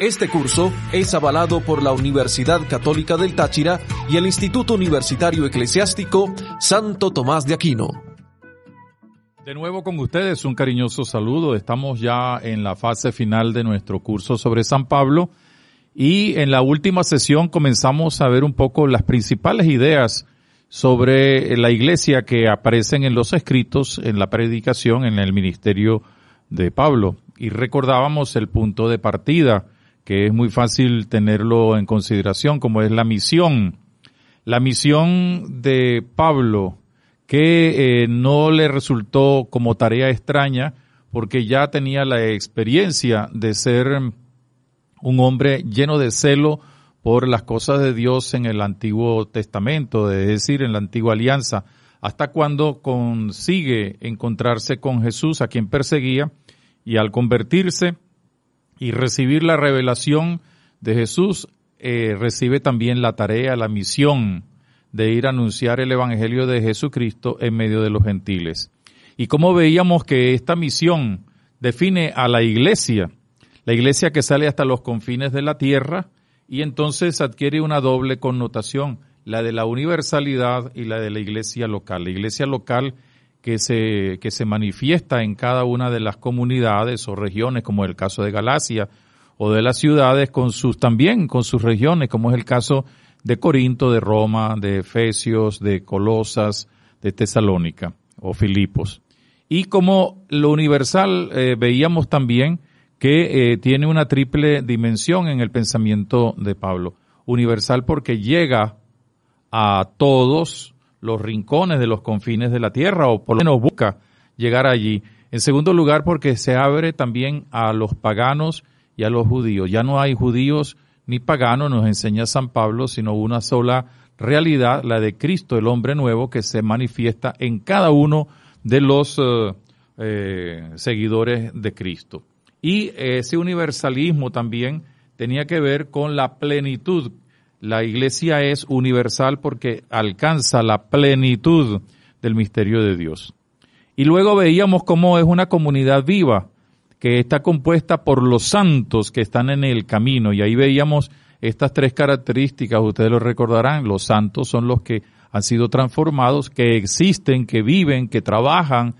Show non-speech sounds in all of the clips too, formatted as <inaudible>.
este curso es avalado por la Universidad Católica del Táchira y el Instituto Universitario Eclesiástico Santo Tomás de Aquino. De nuevo con ustedes un cariñoso saludo. Estamos ya en la fase final de nuestro curso sobre San Pablo y en la última sesión comenzamos a ver un poco las principales ideas sobre la iglesia que aparecen en los escritos, en la predicación, en el ministerio de Pablo. Y recordábamos el punto de partida que es muy fácil tenerlo en consideración, como es la misión. La misión de Pablo, que eh, no le resultó como tarea extraña, porque ya tenía la experiencia de ser un hombre lleno de celo por las cosas de Dios en el Antiguo Testamento, es decir, en la Antigua Alianza, hasta cuando consigue encontrarse con Jesús, a quien perseguía, y al convertirse, y recibir la revelación de Jesús, eh, recibe también la tarea, la misión de ir a anunciar el Evangelio de Jesucristo en medio de los gentiles. Y como veíamos que esta misión define a la iglesia, la iglesia que sale hasta los confines de la tierra y entonces adquiere una doble connotación, la de la universalidad y la de la iglesia local. La iglesia local que se, que se manifiesta en cada una de las comunidades o regiones, como el caso de Galacia, o de las ciudades con sus, también con sus regiones, como es el caso de Corinto, de Roma, de Efesios, de Colosas, de Tesalónica o Filipos. Y como lo universal, eh, veíamos también que eh, tiene una triple dimensión en el pensamiento de Pablo. Universal porque llega a todos, los rincones de los confines de la tierra o por lo menos busca llegar allí. En segundo lugar, porque se abre también a los paganos y a los judíos. Ya no hay judíos ni paganos, nos enseña San Pablo, sino una sola realidad, la de Cristo, el hombre nuevo, que se manifiesta en cada uno de los eh, eh, seguidores de Cristo. Y ese universalismo también tenía que ver con la plenitud la iglesia es universal porque alcanza la plenitud del misterio de Dios. Y luego veíamos cómo es una comunidad viva que está compuesta por los santos que están en el camino. Y ahí veíamos estas tres características, ustedes lo recordarán, los santos son los que han sido transformados, que existen, que viven, que trabajan,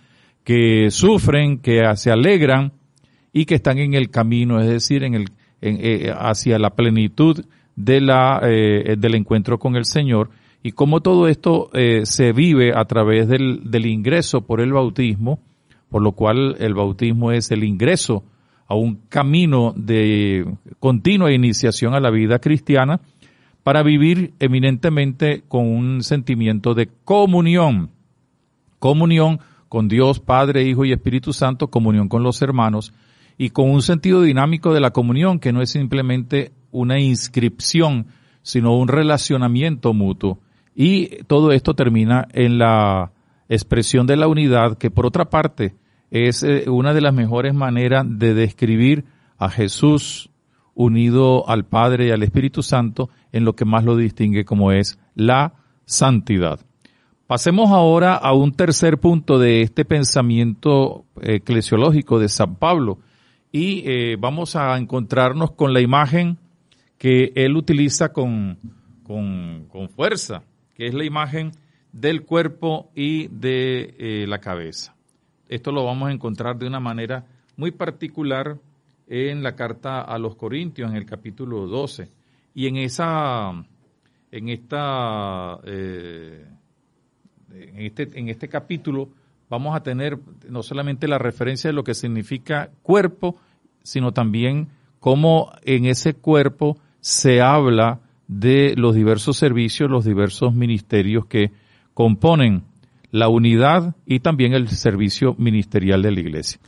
que sufren, que se alegran y que están en el camino, es decir, en el, eh, hacia la plenitud de la, eh, del encuentro con el Señor y cómo todo esto eh, se vive a través del, del, ingreso por el bautismo, por lo cual el bautismo es el ingreso a un camino de continua iniciación a la vida cristiana para vivir eminentemente con un sentimiento de comunión, comunión con Dios, Padre, Hijo y Espíritu Santo, comunión con los hermanos y con un sentido dinámico de la comunión que no es simplemente una inscripción, sino un relacionamiento mutuo. Y todo esto termina en la expresión de la unidad, que por otra parte es eh, una de las mejores maneras de describir a Jesús unido al Padre y al Espíritu Santo en lo que más lo distingue como es la santidad. Pasemos ahora a un tercer punto de este pensamiento eh, eclesiológico de San Pablo y eh, vamos a encontrarnos con la imagen que él utiliza con, fuerza, que es la imagen del cuerpo y de eh, la cabeza. Esto lo vamos a encontrar de una manera muy particular en la carta a los Corintios, en el capítulo 12. Y en esa, en esta, eh, en este, en este capítulo vamos a tener no solamente la referencia de lo que significa cuerpo, sino también cómo en ese cuerpo se habla de los diversos servicios, los diversos ministerios que componen la unidad y también el servicio ministerial de la iglesia.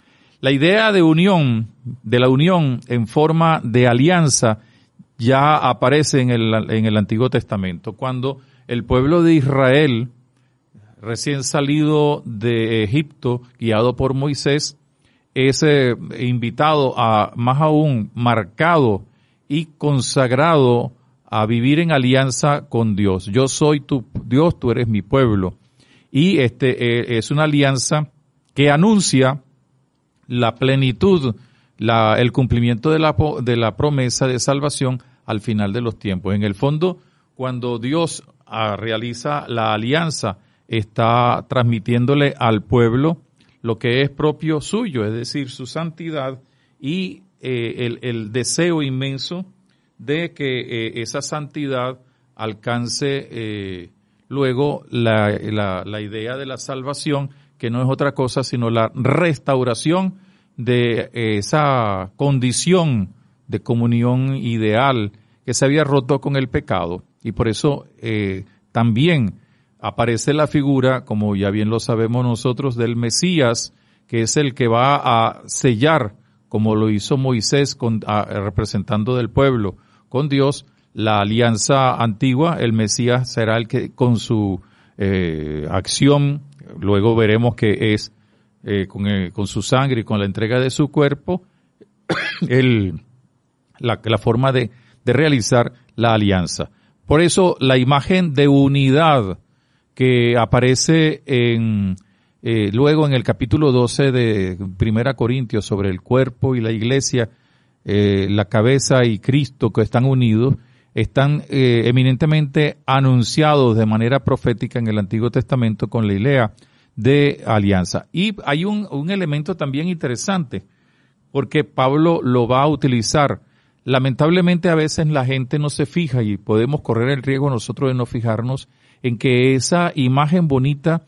La idea de unión, de la unión en forma de alianza, ya aparece en el, en el Antiguo Testamento, cuando el pueblo de Israel, recién salido de Egipto, guiado por Moisés, es eh, invitado a, más aún, marcado y consagrado a vivir en alianza con Dios. Yo soy tu Dios, tú eres mi pueblo. Y este eh, es una alianza que anuncia la plenitud, la, el cumplimiento de la, de la promesa de salvación al final de los tiempos. En el fondo, cuando Dios ah, realiza la alianza, está transmitiéndole al pueblo lo que es propio suyo, es decir, su santidad y eh, el, deseo inmenso de que eh, esa santidad alcance eh, luego la, idea de la salvación, que no es otra cosa sino la restauración de esa condición de comunión ideal que se había roto con el pecado. Y por eso también aparece la figura, como ya bien lo sabemos nosotros, del Mesías, que es el que va a sellar como lo hizo Moisés representando del pueblo con Dios, la alianza antigua, el Mesías será el que con su eh, acción, luego veremos que es eh, eh, con, su sangre y con la entrega de su cuerpo, <coughs> la, forma de realizar la alianza. Por eso la imagen de unidad que aparece en eh, luego en el capítulo 12 de Primera Corintios sobre el cuerpo y la iglesia, eh, la cabeza y Cristo que están unidos, están eh, eminentemente anunciados de manera profética en el Antiguo Testamento con la idea de alianza. Y hay un elemento también interesante, porque Pablo lo va a utilizar. Lamentablemente a veces la gente no se fija y podemos correr el riesgo nosotros de no fijarnos en que esa imagen bonita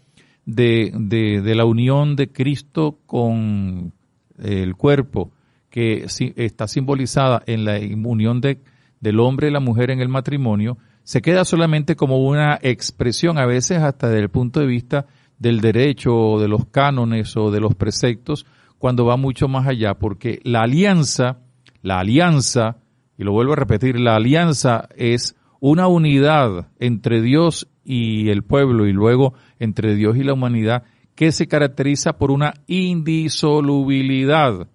de, la unión de Cristo con eh, el cuerpo que está simbolizada en la unión de, del hombre y la mujer en el matrimonio, se queda solamente como una expresión, a veces hasta desde el punto de vista del derecho o de los cánones o de los preceptos, cuando va mucho más allá, porque la alianza, la alianza, y lo vuelvo a repetir, la alianza es una unidad entre Dios y el pueblo y luego entre Dios y la humanidad que se caracteriza por una indisolubilidad.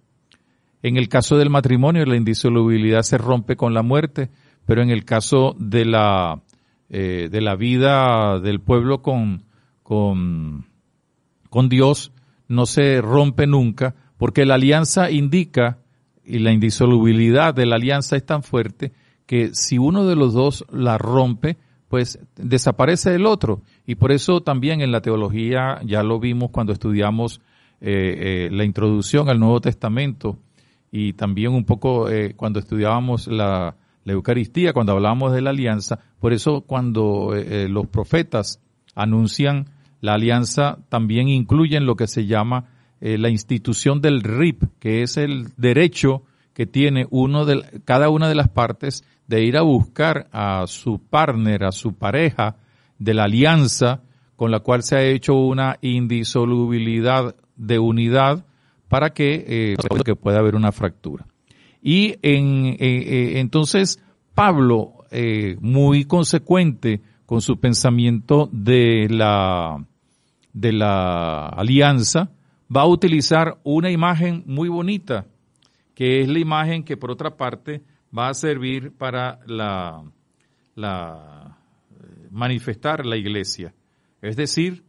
En el caso del matrimonio la indisolubilidad se rompe con la muerte, pero en el caso de la, eh, de la vida del pueblo con, con, con Dios no se rompe nunca porque la alianza indica y la indisolubilidad de la alianza es tan fuerte que si uno de los dos la rompe, pues, desaparece el otro. Y por eso también en la teología, ya lo vimos cuando estudiamos eh, eh, la introducción al Nuevo Testamento y también un poco eh, cuando estudiábamos la, Eucaristía, cuando hablábamos de la alianza, por eso cuando los profetas anuncian la alianza, también incluyen lo que se llama la institución del RIP, que es el derecho que tiene uno de, cada una de las partes de ir a buscar a su partner, a su pareja de la alianza con la cual se ha hecho una indisolubilidad de unidad para que, eh, pueda haber una fractura. Y en, eh, eh, entonces Pablo, muy consecuente con su pensamiento de la, de la alianza, va a utilizar una imagen muy bonita, que es la imagen que por otra parte va a servir para la, manifestar la iglesia. Es decir,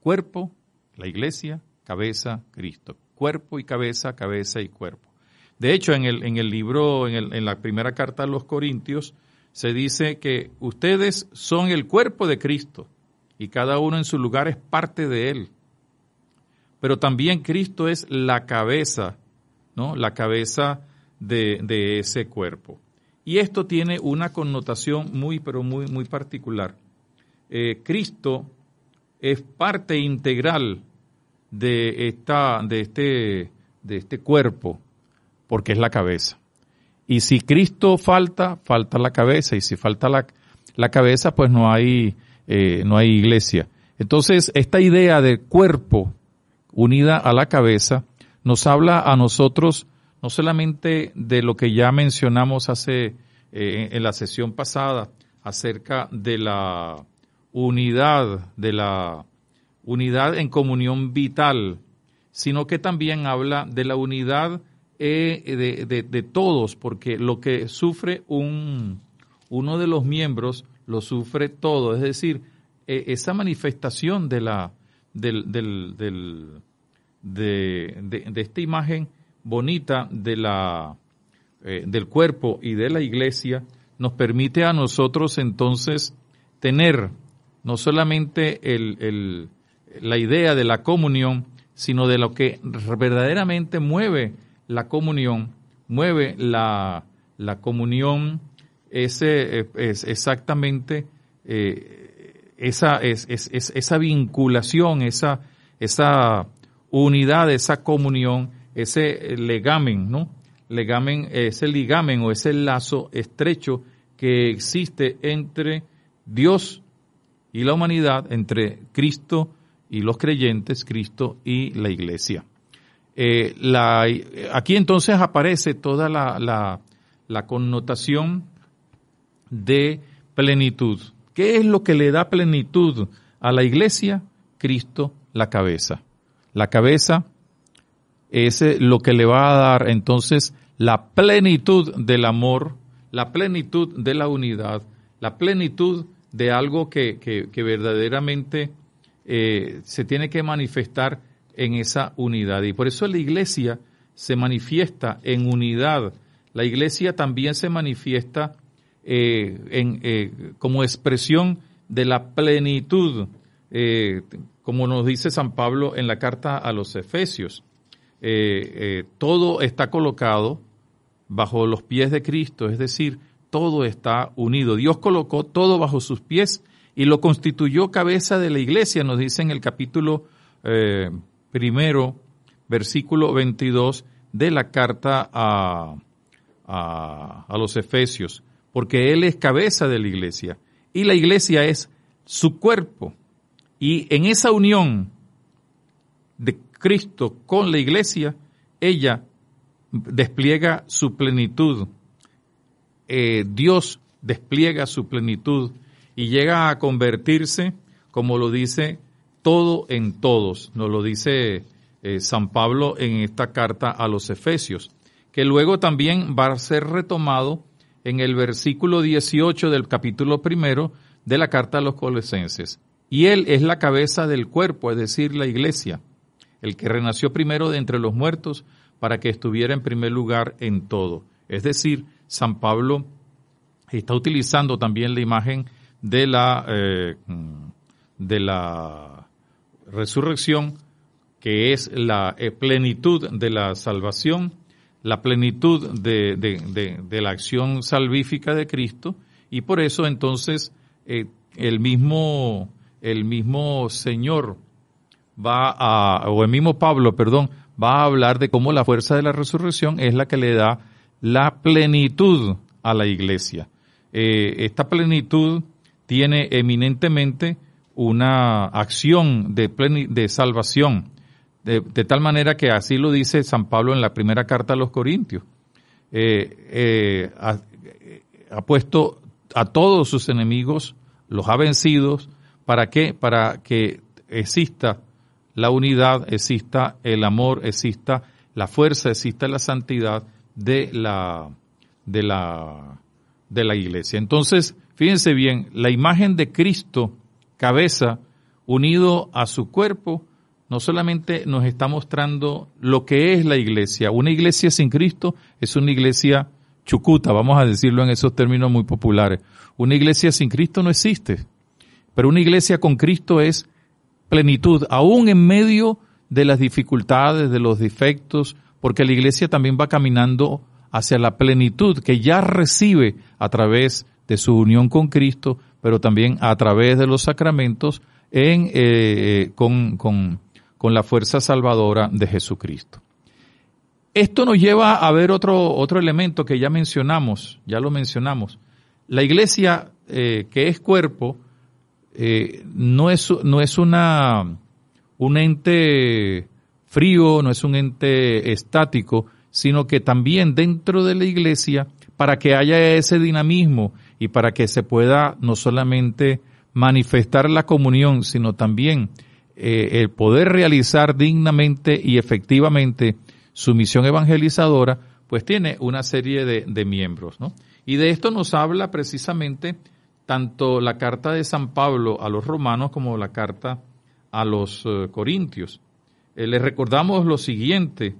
cuerpo, la iglesia, cabeza, Cristo. Cuerpo y cabeza, cabeza y cuerpo. De hecho, en el, libro, en, en la primera carta a los Corintios, se dice que ustedes son el cuerpo de Cristo y cada uno en su lugar es parte de él. Pero también Cristo es la cabeza, ¿no? La cabeza de, ese cuerpo. Y esto tiene una connotación muy, pero muy, muy particular. Eh, Cristo es parte integral de, esta, de, este, de este cuerpo, porque es la cabeza. Y si Cristo falta, falta la cabeza. Y si falta la, la cabeza, pues no hay, eh, no hay iglesia. Entonces, esta idea de cuerpo unida a la cabeza nos habla a nosotros no solamente de lo que ya mencionamos hace eh, en la sesión pasada acerca de la unidad, de la unidad en comunión vital, sino que también habla de la unidad eh, de, todos, porque lo que sufre un, uno de los miembros lo sufre todo, es decir, e, esa manifestación de la del, del, de, de, esta imagen bonita de la, eh, del cuerpo y de la iglesia nos permite a nosotros entonces tener no solamente la idea de la comunión, sino de lo que verdaderamente mueve la comunión, mueve la, la comunión, ese, eh, es exactamente eh, esa, es, esa vinculación, esa, esa unidad, esa comunión ese legamen, ¿no? Legamen, ese ligamen o ese lazo estrecho que existe entre Dios y la humanidad, entre Cristo y los creyentes, Cristo y la iglesia. Eh, aquí entonces aparece toda la, la connotación de plenitud. ¿Qué es lo que le da plenitud a la iglesia? Cristo, la cabeza. La cabeza es eh, lo que le va a dar entonces la plenitud del amor, la plenitud de la unidad, la plenitud de algo que, verdaderamente eh, se tiene que manifestar en esa unidad. Y por eso la iglesia se manifiesta en unidad. La iglesia también se manifiesta eh, como expresión de la plenitud, como nos dice San Pablo en la carta a los Efesios. Eh, eh, todo está colocado bajo los pies de Cristo, es decir, todo está unido. Dios colocó todo bajo sus pies y lo constituyó cabeza de la iglesia, nos dice en el capítulo eh, primero, versículo 22 de la carta a, a, a los Efesios, porque Él es cabeza de la iglesia y la iglesia es su cuerpo. Y en esa unión de Cristo con la iglesia, ella despliega su plenitud. Eh, Dios despliega su plenitud y llega a convertirse, como lo dice, todo en todos. Nos lo dice eh, San Pablo en esta carta a los Efesios, que luego también va a ser retomado en el versículo 18 del capítulo primero de la carta a los Colosenses. Y Él es la cabeza del cuerpo, es decir, la iglesia el que renació primero de entre los muertos, para que estuviera en primer lugar en todo. Es decir, San Pablo está utilizando también la imagen de la, eh, mm, de la resurrección, que es la eh, plenitud de la salvación, la plenitud de, la acción salvífica de Cristo, y por eso entonces eh, el, mismo, el mismo Señor, va a, o el mismo Pablo, perdón, va a hablar de cómo la fuerza de la resurrección es la que le da la plenitud a la iglesia. Eh, esta plenitud tiene eminentemente una acción de, de salvación, de, tal manera que así lo dice San Pablo en la primera carta a los Corintios. Eh, eh, ha, puesto a todos sus enemigos, los ha vencidos, ¿para qué? Para que exista la unidad, exista el amor, exista la fuerza, exista la santidad de la, de la, de la iglesia. Entonces, fíjense bien, la imagen de Cristo, cabeza, unido a su cuerpo, no solamente nos está mostrando lo que es la iglesia. Una iglesia sin Cristo es una iglesia chucuta, vamos a decirlo en esos términos muy populares. Una iglesia sin Cristo no existe, pero una iglesia con Cristo es plenitud, aún en medio de las dificultades, de los defectos, porque la iglesia también va caminando hacia la plenitud que ya recibe a través de su unión con Cristo, pero también a través de los sacramentos en, eh, eh, con, con, con, la fuerza salvadora de Jesucristo. Esto nos lleva a ver otro, otro elemento que ya mencionamos, ya lo mencionamos. La iglesia eh, que es cuerpo eh, no, es, no es una, un ente frío, no es un ente estático, sino que también dentro de la iglesia, para que haya ese dinamismo y para que se pueda no solamente manifestar la comunión, sino también eh, el poder realizar dignamente y efectivamente su misión evangelizadora, pues tiene una serie de, miembros. Y de esto nos habla precisamente tanto la carta de San Pablo a los romanos como la carta a los eh, corintios. Eh, les recordamos lo siguiente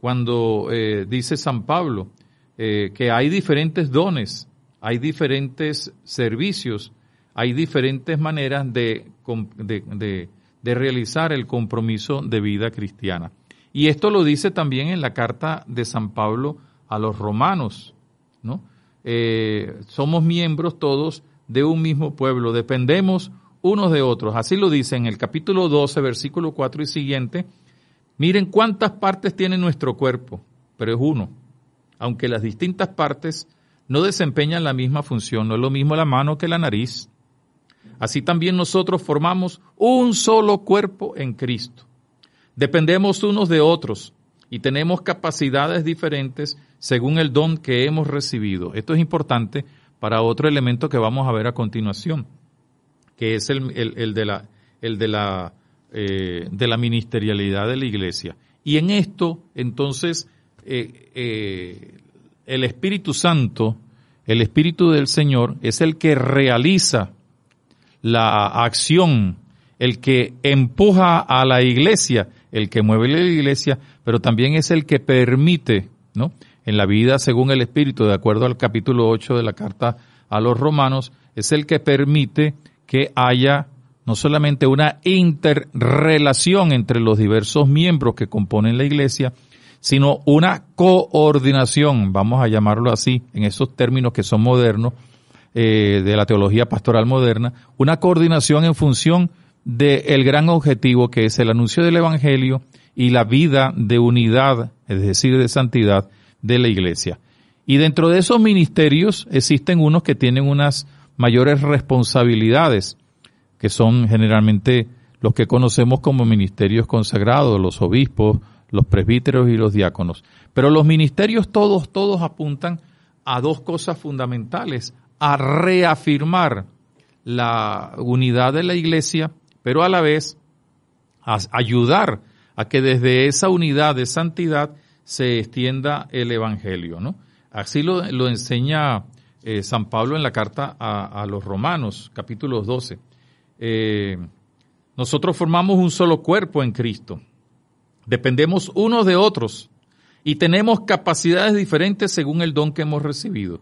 cuando eh, dice San Pablo que hay diferentes dones, hay diferentes servicios, hay diferentes maneras de, de, realizar el compromiso de vida cristiana. Y esto lo dice también en la carta de San Pablo a los romanos, ¿no? somos miembros todos de un mismo pueblo, dependemos unos de otros. Así lo dice en el capítulo 12, versículo 4 y siguiente. Miren cuántas partes tiene nuestro cuerpo, pero es uno. Aunque las distintas partes no desempeñan la misma función, no es lo mismo la mano que la nariz. Así también nosotros formamos un solo cuerpo en Cristo. Dependemos unos de otros y tenemos capacidades diferentes según el don que hemos recibido. Esto es importante para otro elemento que vamos a ver a continuación, que es el, de la, eh, de, la ministerialidad de la iglesia. Y en esto, entonces, eh, eh, el Espíritu Santo, el Espíritu del Señor, es el que realiza la acción, el que empuja a la iglesia, el que mueve la iglesia, pero también es el que permite, ¿no? en la vida según el Espíritu, de acuerdo al capítulo 8 de la carta a los romanos, es el que permite que haya no solamente una interrelación entre los diversos miembros que componen la iglesia, sino una coordinación, vamos a llamarlo así, en esos términos que son modernos, eh, de la teología pastoral moderna, una coordinación en función del gran objetivo que es el anuncio del Evangelio y la vida de unidad, es decir, de santidad de la iglesia. Y dentro de esos ministerios existen unos que tienen unas mayores responsabilidades, que son generalmente los que conocemos como ministerios consagrados, los obispos, los presbíteros y los diáconos. Pero los ministerios todos, todos apuntan a dos cosas fundamentales, a reafirmar la unidad de la iglesia, pero a la vez a ayudar a que desde esa unidad de santidad se extienda el Evangelio. ¿no? Así lo, enseña eh, San Pablo en la carta a, los Romanos, capítulo 12. Eh, nosotros formamos un solo cuerpo en Cristo. Dependemos unos de otros y tenemos capacidades diferentes según el don que hemos recibido.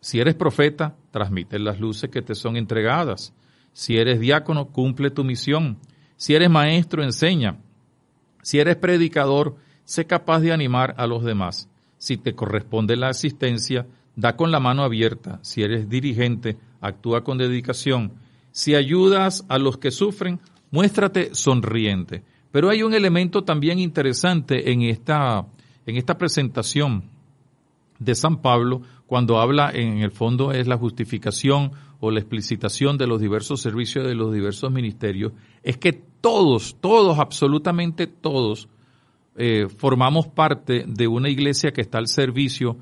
Si eres profeta, transmite las luces que te son entregadas. Si eres diácono, cumple tu misión. Si eres maestro, enseña. Si eres predicador, sé capaz de animar a los demás. Si te corresponde la asistencia, da con la mano abierta. Si eres dirigente, actúa con dedicación. Si ayudas a los que sufren, muéstrate sonriente. Pero hay un elemento también interesante en esta, en esta presentación de San Pablo, cuando habla en el fondo es la justificación o la explicitación de los diversos servicios de los diversos ministerios, es que todos, todos, absolutamente todos, eh, formamos parte de una iglesia que está al servicio,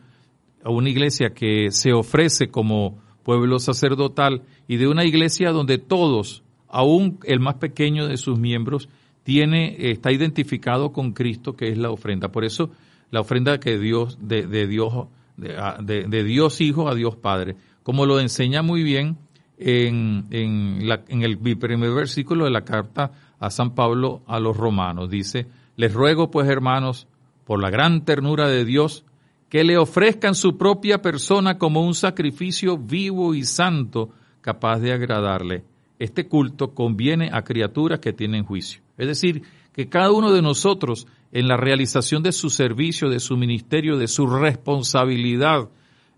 a una iglesia que se ofrece como pueblo sacerdotal y de una iglesia donde todos, aún el más pequeño de sus miembros, tiene, está identificado con Cristo, que es la ofrenda. Por eso la ofrenda que Dios, de, Dios, de, Dios Hijo a Dios Padre, como lo enseña muy bien en, en el primer versículo de la carta a San Pablo a los romanos. Dice, les ruego, pues, hermanos, por la gran ternura de Dios, que le ofrezcan su propia persona como un sacrificio vivo y santo, capaz de agradarle. Este culto conviene a criaturas que tienen juicio. Es decir, que cada uno de nosotros, en la realización de su servicio, de su ministerio, de su responsabilidad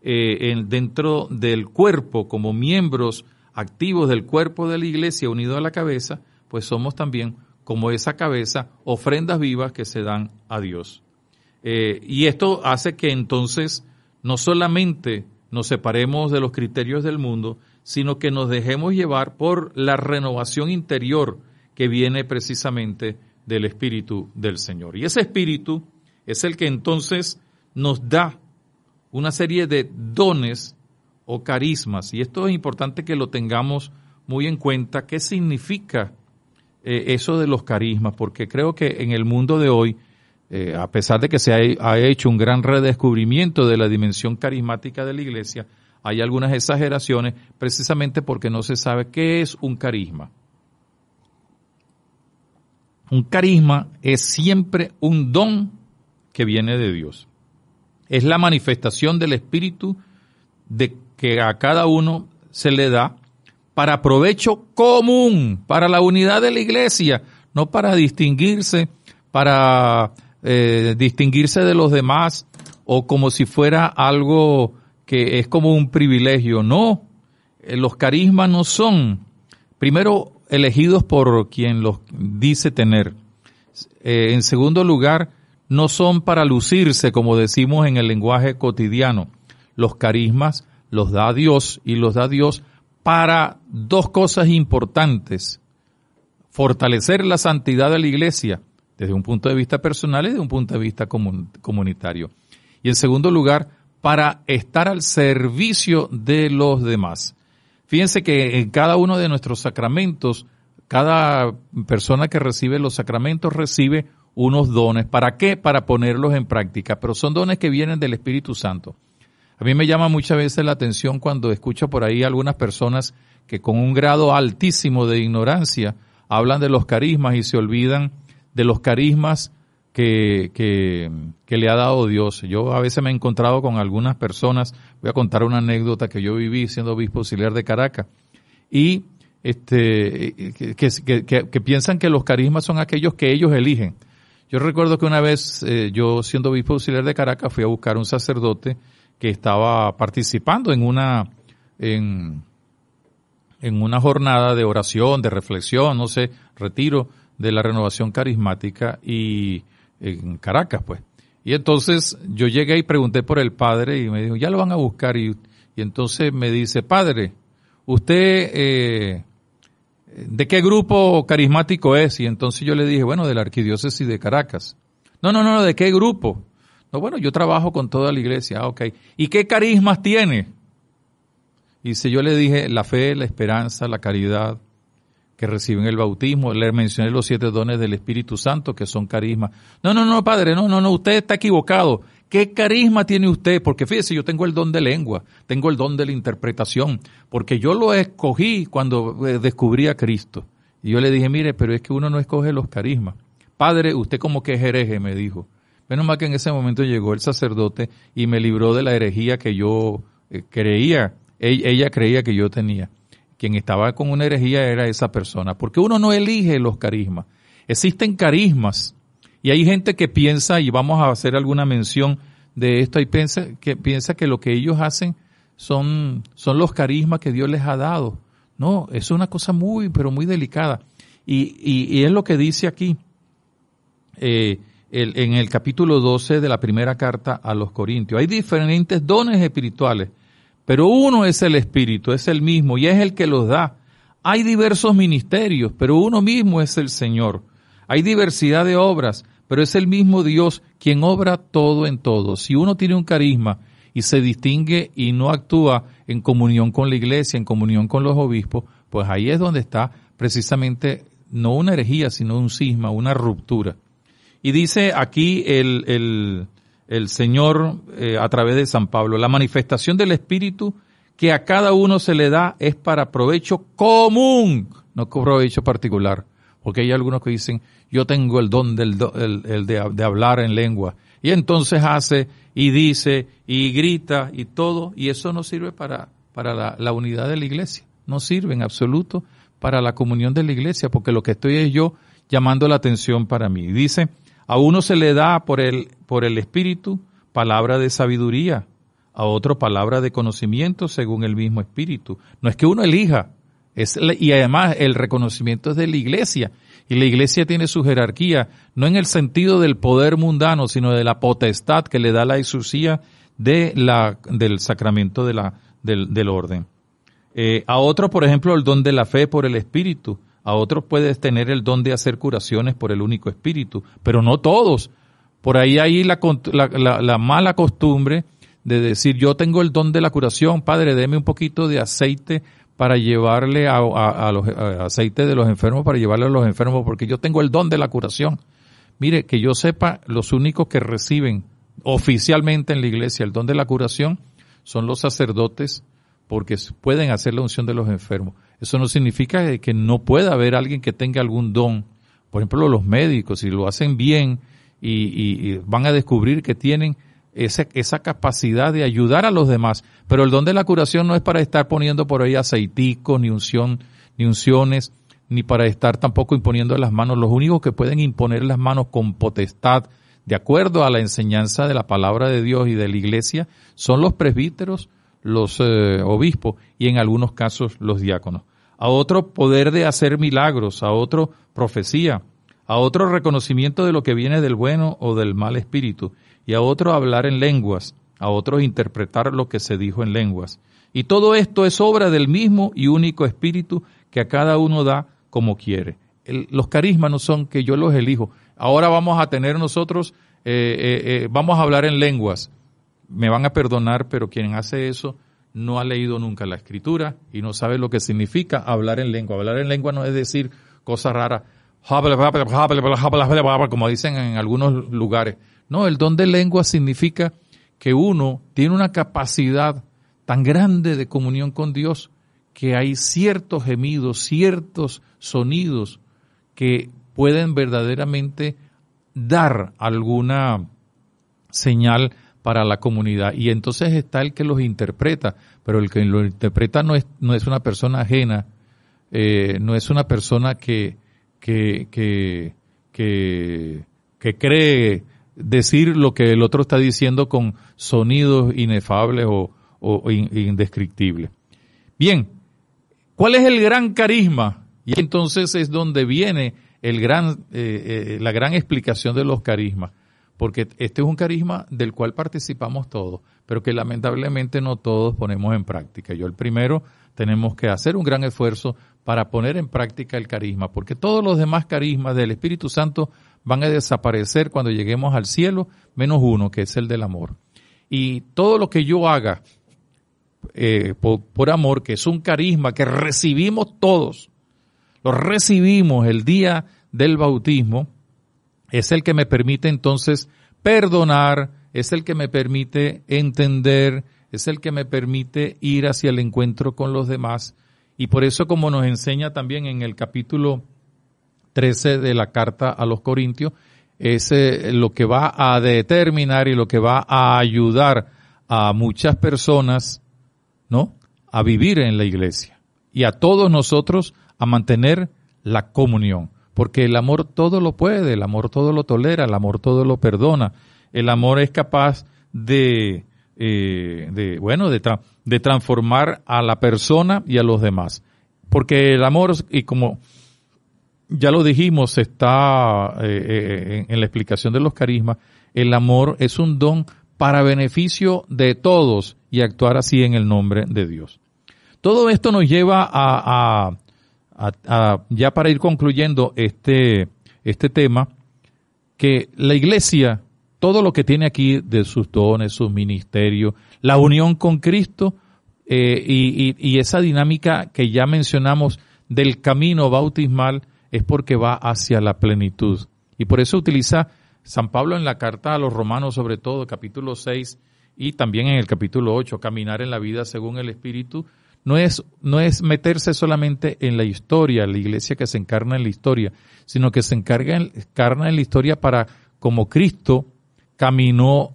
eh, dentro del cuerpo, como miembros activos del cuerpo de la iglesia unido a la cabeza, pues somos también como esa cabeza, ofrendas vivas que se dan a Dios. Eh, y esto hace que entonces no solamente nos separemos de los criterios del mundo, sino que nos dejemos llevar por la renovación interior que viene precisamente del Espíritu del Señor. Y ese Espíritu es el que entonces nos da una serie de dones o carismas. Y esto es importante que lo tengamos muy en cuenta. ¿Qué significa eh, eso de los carismas, porque creo que en el mundo de hoy, eh, a pesar de que se ha, ha, hecho un gran redescubrimiento de la dimensión carismática de la iglesia, hay algunas exageraciones precisamente porque no se sabe qué es un carisma. Un carisma es siempre un don que viene de Dios. Es la manifestación del Espíritu de que a cada uno se le da para provecho común, para la unidad de la iglesia, no para distinguirse, para eh, distinguirse de los demás o como si fuera algo que es como un privilegio. No, eh, los carismas no son, primero, elegidos por quien los dice tener. Eh, en segundo lugar, no son para lucirse, como decimos en el lenguaje cotidiano. Los carismas los da Dios y los da Dios para dos cosas importantes. Fortalecer la santidad de la iglesia desde un punto de vista personal y desde un punto de vista comunitario. Y en segundo lugar, para estar al servicio de los demás. Fíjense que en cada uno de nuestros sacramentos, cada persona que recibe los sacramentos recibe unos dones. ¿Para qué? Para ponerlos en práctica. Pero son dones que vienen del Espíritu Santo. A mí me llama muchas veces la atención cuando escucho por ahí algunas personas que con un grado altísimo de ignorancia hablan de los carismas y se olvidan de los carismas que, le ha dado Dios. Yo a veces me he encontrado con algunas personas, voy a contar una anécdota que yo viví siendo obispo auxiliar de Caracas, y este, que, piensan que los carismas son aquellos que ellos eligen. Yo recuerdo que una vez eh, yo siendo obispo auxiliar de Caracas fui a buscar un sacerdote que estaba participando en una, en, una jornada de oración, de reflexión, no sé, retiro de la renovación carismática y en Caracas, pues. Y entonces yo llegué y pregunté por el padre y me dijo, ya lo van a buscar. Y, entonces me dice, padre, ¿usted eh, de qué grupo carismático es? Y entonces yo le dije, bueno, de la arquidiócesis de Caracas. No, no, no, ¿de qué grupo? No, bueno, yo trabajo con toda la iglesia, ah, ok. ¿Y qué carismas tiene? Y yo le dije la fe, la esperanza, la caridad, que reciben el bautismo, le mencioné los siete dones del Espíritu Santo, que son carismas. No, no, no, padre, no, no, no, usted está equivocado. ¿Qué carisma tiene usted? Porque fíjese, yo tengo el don de lengua, tengo el don de la interpretación, porque yo lo escogí cuando eh, descubrí a Cristo. Y yo le dije, mire, pero es que uno no escoge los carismas. Padre, usted como que es hereje, me dijo. Menos mal que en ese momento llegó el sacerdote y me libró de la herejía que yo eh, creía, ella creía que yo tenía. Quien estaba con una herejía era esa persona, porque uno no elige los carismas. Existen carismas y hay gente que piensa, y vamos a hacer alguna mención de esto, y piensa que, piensa que lo que ellos hacen son, son los carismas que Dios les ha dado. No, es una cosa muy, pero muy delicada. Y, y es lo que dice aquí. Eh, en el capítulo 12 de la primera carta a los Corintios. Hay diferentes dones espirituales, pero uno es el Espíritu, es el mismo y es el que los da. Hay diversos ministerios, pero uno mismo es el Señor. Hay diversidad de obras, pero es el mismo Dios quien obra todo en todo. Si uno tiene un carisma y se distingue y no actúa en comunión con la iglesia, en comunión con los obispos, pues ahí es donde está precisamente no una herejía, sino un cisma, una ruptura. Y dice aquí el, Señor eh, a través de San Pablo, la manifestación del Espíritu que a cada uno se le da es para provecho común, no provecho particular. Porque hay algunos que dicen, yo tengo el don del, de, hablar en lengua. Y entonces hace y dice y grita y todo, y eso no sirve para, para la, unidad de la iglesia. No sirve en absoluto para la comunión de la iglesia, porque lo que estoy es yo llamando la atención para mí. Dice, a uno se le da por el, por el Espíritu palabra de sabiduría, a otro palabra de conocimiento según el mismo Espíritu. No es que uno elija, es, y además el reconocimiento es de la iglesia. Y la iglesia tiene su jerarquía, no en el sentido del poder mundano, sino de la potestad que le da la exurcía de la, del sacramento de la, del, orden. Eh, a otro, por ejemplo, el don de la fe por el Espíritu. A otros puedes tener el don de hacer curaciones por el único espíritu, pero no todos. Por ahí hay la, mala costumbre de decir, yo tengo el don de la curación, Padre, deme un poquito de aceite para llevarle a, los aceite de los enfermos, para llevarle a los enfermos, porque yo tengo el don de la curación. Mire, que yo sepa, los únicos que reciben oficialmente en la iglesia el don de la curación son los sacerdotes, porque pueden hacer la unción de los enfermos. Eso no significa que no pueda haber alguien que tenga algún don. Por ejemplo, los médicos, si lo hacen bien y, van a descubrir que tienen esa, capacidad de ayudar a los demás. Pero el don de la curación no es para estar poniendo por ahí aceitico, ni unción, ni unciones, ni para estar tampoco imponiendo las manos. Los únicos que pueden imponer las manos con potestad, de acuerdo a la enseñanza de la palabra de Dios y de la iglesia, son los presbíteros, los eh, obispos y en algunos casos los diáconos. A otro poder de hacer milagros, a otro profecía, a otro reconocimiento de lo que viene del bueno o del mal espíritu, y a otro hablar en lenguas, a otros interpretar lo que se dijo en lenguas. Y todo esto es obra del mismo y único espíritu que a cada uno da como quiere. los carismas no son que yo los elijo. Ahora vamos a tener nosotros, eh, eh, vamos a hablar en lenguas me van a perdonar, pero quien hace eso no ha leído nunca la escritura y no sabe lo que significa hablar en lengua. Hablar en lengua no es decir cosas raras, como dicen en algunos lugares. No, el don de lengua significa que uno tiene una capacidad tan grande de comunión con Dios que hay ciertos gemidos, ciertos sonidos que pueden verdaderamente dar alguna señal para la comunidad. Y entonces está el que los interpreta, pero el que lo interpreta no es, no es una persona ajena, eh, no es una persona que, que, que, que, cree decir lo que el otro está diciendo con sonidos inefables o, indescriptibles. Bien, ¿cuál es el gran carisma? Y entonces es donde viene el gran, eh, eh, la gran explicación de los carismas porque este es un carisma del cual participamos todos, pero que lamentablemente no todos ponemos en práctica. Yo el primero, tenemos que hacer un gran esfuerzo para poner en práctica el carisma, porque todos los demás carismas del Espíritu Santo van a desaparecer cuando lleguemos al cielo, menos uno, que es el del amor. Y todo lo que yo haga eh, por amor, que es un carisma que recibimos todos, lo recibimos el día del bautismo, es el que me permite entonces perdonar, es el que me permite entender, es el que me permite ir hacia el encuentro con los demás. Y por eso, como nos enseña también en el capítulo 13 de la carta a los Corintios, es eh, lo que va a determinar y lo que va a ayudar a muchas personas, ¿no? A vivir en la iglesia y a todos nosotros a mantener la comunión porque el amor todo lo puede, el amor todo lo tolera, el amor todo lo perdona, el amor es capaz de, eh, bueno, de, de transformar a la persona y a los demás. Porque el amor, y como ya lo dijimos, está eh, eh, en la explicación de los carismas, el amor es un don para beneficio de todos y actuar así en el nombre de Dios. Todo esto nos lleva a, ya para ir concluyendo este, este tema, que la iglesia, todo lo que tiene aquí de sus dones, sus ministerios, la unión con Cristo eh, y, y esa dinámica que ya mencionamos del camino bautismal es porque va hacia la plenitud. Y por eso utiliza San Pablo en la carta a los romanos, sobre todo capítulo 6 y también en el capítulo 8, caminar en la vida según el Espíritu, no es, no es meterse solamente en la historia, la iglesia que se encarna en la historia, sino que se encarga en, encarna en la historia para, como Cristo caminó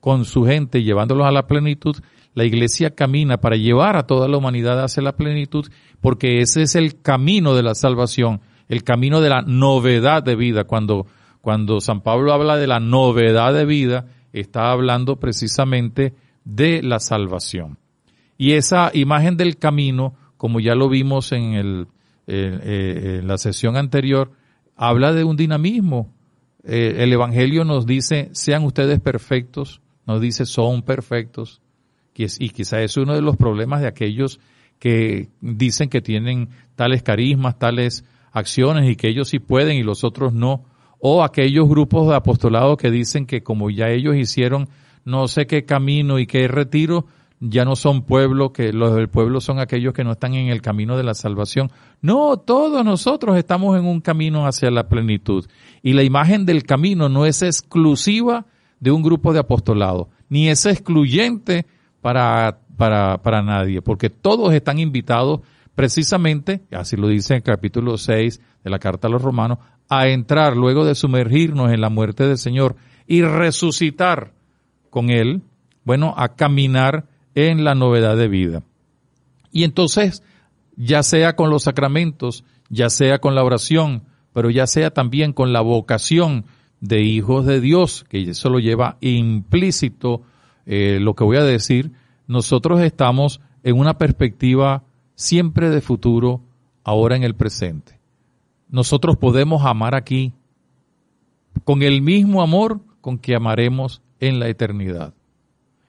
con su gente llevándolos a la plenitud, la iglesia camina para llevar a toda la humanidad hacia la plenitud, porque ese es el camino de la salvación, el camino de la novedad de vida. Cuando, cuando San Pablo habla de la novedad de vida, está hablando precisamente de la salvación. Y esa imagen del camino, como ya lo vimos en, eh, eh, la sesión anterior, habla de un dinamismo. Eh, el Evangelio nos dice, sean ustedes perfectos, nos dice, son perfectos. Y quizá es uno de los problemas de aquellos que dicen que tienen tales carismas, tales acciones y que ellos sí pueden y los otros no. O aquellos grupos de apostolado que dicen que como ya ellos hicieron no sé qué camino y qué retiro, ya no son pueblo, que los del pueblo son aquellos que no están en el camino de la salvación. No, todos nosotros estamos en un camino hacia la plenitud. Y la imagen del camino no es exclusiva de un grupo de apostolados, ni es excluyente para, para, para nadie, porque todos están invitados precisamente, así lo dice en el capítulo 6 de la carta a los romanos, a entrar luego de sumergirnos en la muerte del Señor y resucitar con Él, bueno, a caminar en la novedad de vida. Y entonces, ya sea con los sacramentos, ya sea con la oración, pero ya sea también con la vocación de hijos de Dios, que eso lo lleva implícito eh, lo que voy a decir, nosotros estamos en una perspectiva siempre de futuro, ahora en el presente. Nosotros podemos amar aquí con el mismo amor con que amaremos en la eternidad.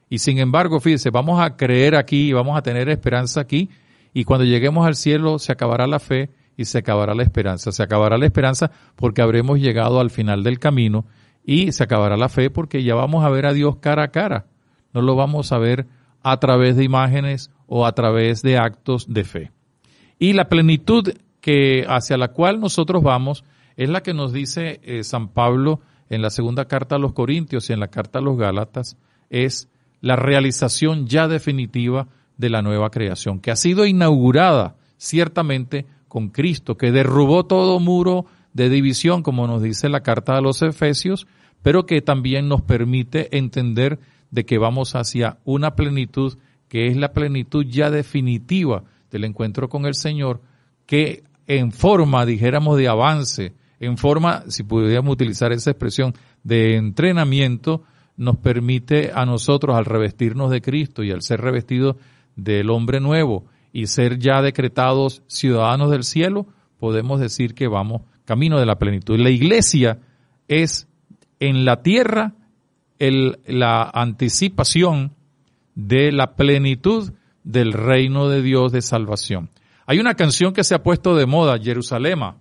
Y sin embargo, fíjese, vamos a creer aquí, y vamos a tener esperanza aquí, y cuando lleguemos al cielo se acabará la fe y se acabará la esperanza. Se acabará la esperanza porque habremos llegado al final del camino y se acabará la fe porque ya vamos a ver a Dios cara a cara. No lo vamos a ver a través de imágenes o a través de actos de fe. Y la plenitud que hacia la cual nosotros vamos es la que nos dice eh, San Pablo en la segunda carta a los Corintios y en la carta a los Gálatas es la realización ya definitiva de la nueva creación, que ha sido inaugurada ciertamente con Cristo, que derrubó todo muro de división, como nos dice la carta de los Efesios, pero que también nos permite entender de que vamos hacia una plenitud que es la plenitud ya definitiva del encuentro con el Señor, que en forma, dijéramos, de avance, en forma, si pudiéramos utilizar esa expresión, de entrenamiento, nos permite a nosotros, al revestirnos de Cristo y al ser revestidos del hombre nuevo y ser ya decretados ciudadanos del cielo, podemos decir que vamos camino de la plenitud. La iglesia es en la tierra el, la anticipación de la plenitud del reino de Dios de salvación. Hay una canción que se ha puesto de moda, Jerusalema,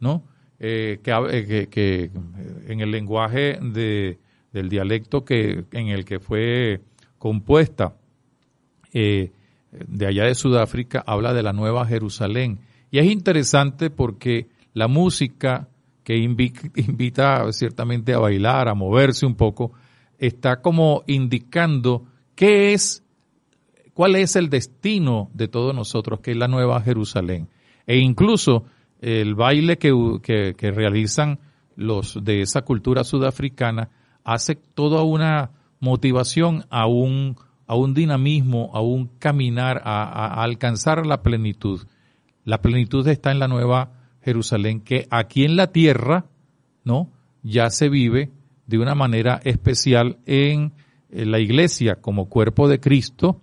¿no? Eh, eh, que, que, en el lenguaje de, del dialecto que, en el que fue compuesta eh, de allá de Sudáfrica, habla de la Nueva Jerusalén. Y es interesante porque la música que <laughs> invita ciertamente a bailar, a moverse un poco, está como indicando qué es, cuál es el destino de todos nosotros, que es la Nueva Jerusalén. E incluso el baile que, que realizan los de esa cultura sudafricana hace toda una motivación a un, a un dinamismo, a un caminar, a, a, alcanzar la plenitud. La plenitud está en la nueva Jerusalén, que aquí en la tierra, ¿no? Ya se vive de una manera especial en la iglesia como cuerpo de Cristo,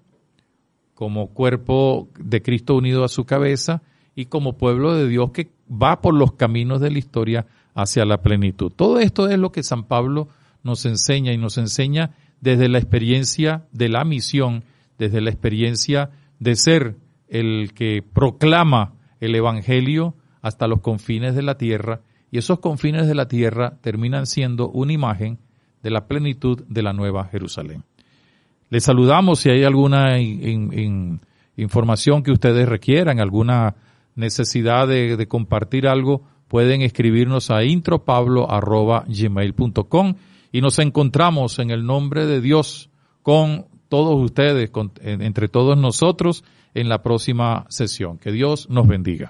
como cuerpo de Cristo unido a su cabeza y como pueblo de Dios que va por los caminos de la historia hacia la plenitud. Todo esto es lo que San Pablo nos enseña y nos enseña desde la experiencia de la misión, desde la experiencia de ser el que proclama el Evangelio hasta los confines de la tierra, y esos confines de la tierra terminan siendo una imagen de la plenitud de la Nueva Jerusalén. Les saludamos si hay alguna información que ustedes requieran, alguna necesidad de, de compartir algo, pueden escribirnos a intropablo.gmail.com y nos encontramos en el nombre de Dios con todos ustedes, entre todos nosotros, en la próxima sesión. Que Dios nos bendiga.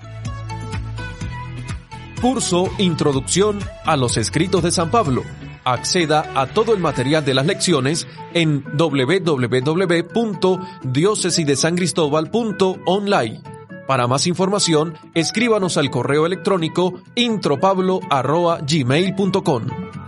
Curso Introducción a los Escritos de San Pablo. Acceda a todo el material de las lecciones en online Para más información, escríbanos al correo electrónico intropablo.gmail.com.